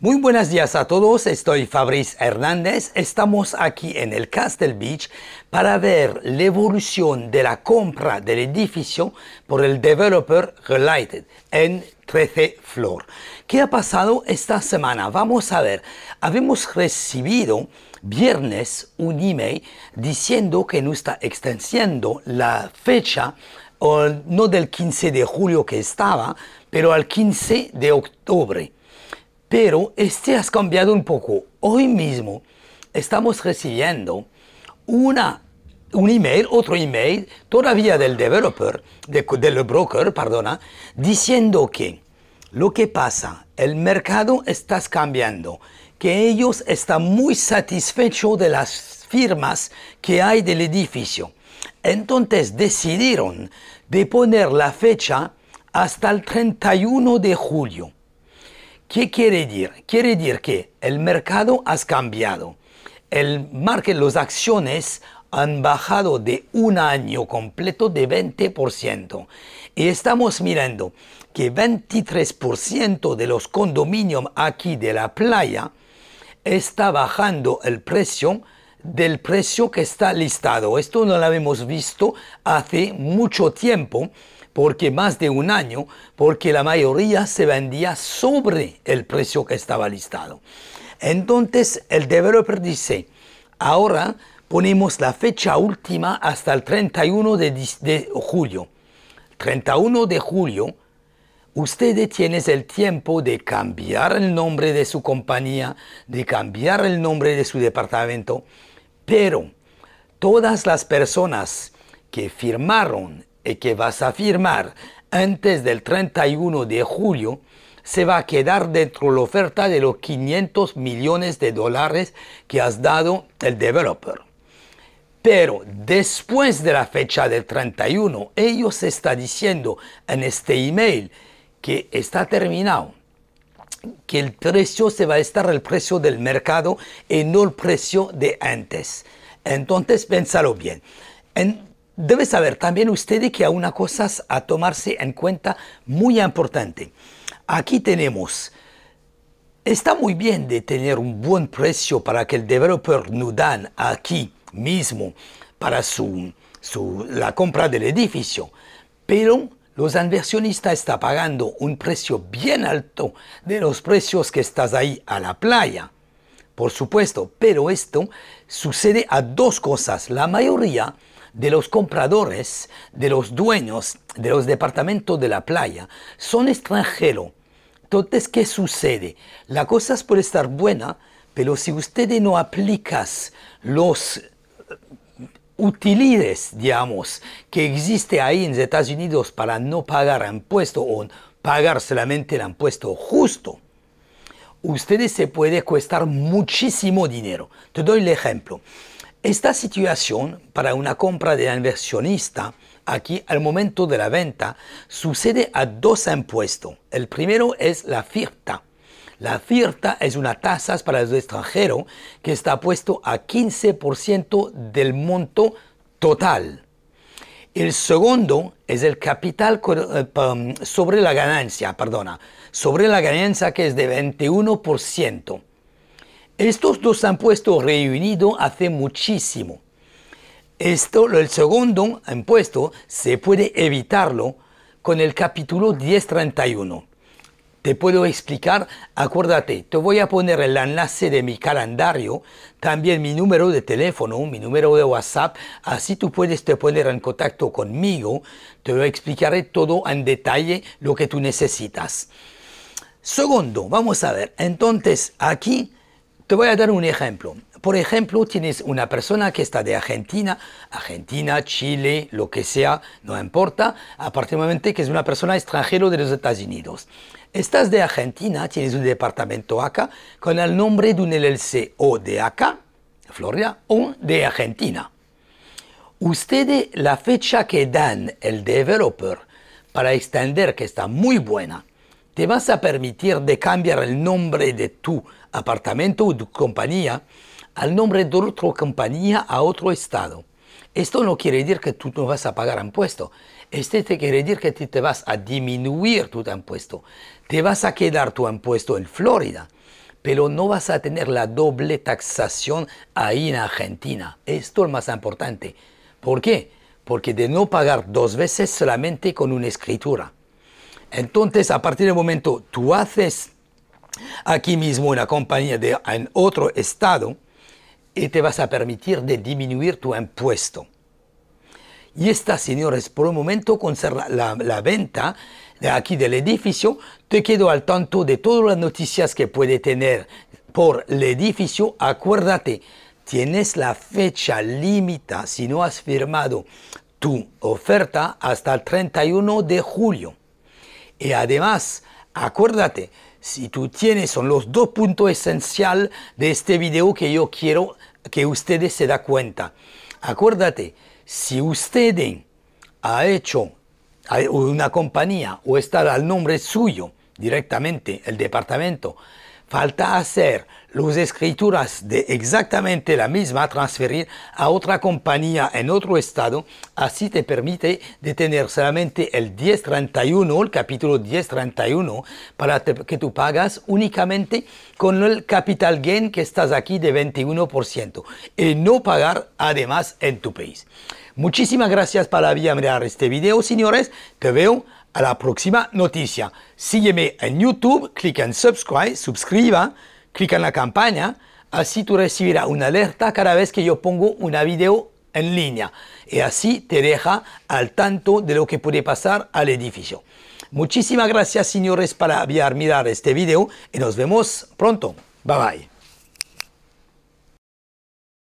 Muy buenos días a todos, estoy Fabriz Hernández. Estamos aquí en el Castle Beach para ver la evolución de la compra del edificio por el developer Related en 13 Floor. ¿Qué ha pasado esta semana? Vamos a ver. Habemos recibido viernes un email diciendo que no está extensiendo la fecha no del 15 de julio que estaba, pero al 15 de octubre. Pero este has cambiado un poco. Hoy mismo estamos recibiendo una, un email, otro email, todavía del developer, del broker, perdona, diciendo que lo que pasa, el mercado está cambiando, que ellos están muy satisfechos de las firmas que hay del edificio. Entonces decidieron de poner la fecha hasta el 31 de julio. ¿Qué quiere decir? Quiere decir que el mercado ha cambiado. El market, las acciones han bajado de un año completo de 20%. Y estamos mirando que 23% de los condominios aquí de la playa está bajando el precio del precio que está listado. Esto no lo habíamos visto hace mucho tiempo porque más de un año, porque la mayoría se vendía sobre el precio que estaba listado. Entonces el developer dice, ahora ponemos la fecha última hasta el 31 de, de julio. 31 de julio, ustedes tienen el tiempo de cambiar el nombre de su compañía, de cambiar el nombre de su departamento, pero todas las personas que firmaron y que vas a firmar antes del 31 de julio se va a quedar dentro de la oferta de los 500 millones de dólares que has dado el developer. Pero después de la fecha del 31, ellos está diciendo en este email que está terminado, que el precio se va a estar el precio del mercado y no el precio de antes. Entonces, pensalo bien. En, Debe saber también usted que hay una cosa a tomarse en cuenta muy importante. Aquí tenemos, está muy bien de tener un buen precio para que el developer nos dan aquí mismo para su, la compra del edificio, pero los inversionistas están pagando un precio bien alto de los precios que estás ahí a la playa. Por supuesto, pero esto sucede a dos cosas. La mayoría de los compradores, de los dueños de los departamentos de la playa, son extranjeros. Entonces, ¿qué sucede? La cosa puede estar buena, pero si ustedes no aplicas los eh, utilidades, digamos, que existe ahí en Estados Unidos para no pagar impuestos o pagar solamente el impuesto justo, ustedes se puede costar muchísimo dinero. Te doy el ejemplo. Esta situación para una compra de inversionista aquí al momento de la venta sucede a dos impuestos. El primero es la FIRTA. La FIRTA es una tasa para el extranjero que está puesto a 15% del monto total. El segundo es el capital eh, sobre la ganancia, perdona, sobre la ganancia que es de 21%. Estos dos han puesto reunidos hace muchísimo. Esto, el segundo impuesto, se puede evitarlo con el capítulo 1031. Te puedo explicar, acuérdate, te voy a poner el enlace de mi calendario, también mi número de teléfono, mi número de WhatsApp, así tú puedes te poner en contacto conmigo, te explicaré todo en detalle lo que tú necesitas. Segundo, vamos a ver, entonces aquí voy a dar un ejemplo. Por ejemplo, tienes una persona que está de Argentina, Argentina, Chile, lo que sea, no importa, a partir del momento que es una persona extranjera de los Estados Unidos. Estás de Argentina, tienes un departamento acá con el nombre de un LLC o de acá, Florida, o de Argentina. Ustedes, la fecha que dan el developer para extender, que está muy buena, te vas a permitir de cambiar el nombre de tu apartamento o tu compañía al nombre de otra compañía a otro estado. Esto no quiere decir que tú no vas a pagar impuesto. Este te quiere decir que te vas a disminuir tu impuesto. Te vas a quedar tu impuesto en Florida, pero no vas a tener la doble taxación ahí en Argentina. Esto es más importante. ¿Por qué? Porque de no pagar dos veces solamente con una escritura. Entonces, a partir del momento tú haces aquí mismo una compañía de, en otro estado y te vas a permitir de disminuir tu impuesto. Y estas, señores, por el momento, con la, la, venta de aquí del edificio, te quedo al tanto de todas las noticias que puede tener por el edificio. Acuérdate, tienes la fecha límite si no has firmado tu oferta hasta el 31 de julio. Y además, acuérdate, si tú tienes, son los dos puntos esenciales de este video que yo quiero que ustedes se den cuenta. Acuérdate, si usted ha hecho una compañía o está al nombre suyo directamente, el departamento, falta hacer las escrituras de exactamente la misma, transferir a otra compañía en otro estado, así te permite detener tener solamente el 1031, el capítulo 1031, para que tú pagas únicamente con el capital gain que estás aquí de 21% y no pagar además en tu país. Muchísimas gracias por dado este video, señores. Te veo a la próxima noticia. Sígueme en YouTube, clic en subscribe, suscriba, clic en la campaña, así tú recibirás una alerta cada vez que yo pongo una video en línea y así te deja al tanto de lo que puede pasar al edificio. Muchísimas gracias señores para haber este video y nos vemos pronto. Bye bye.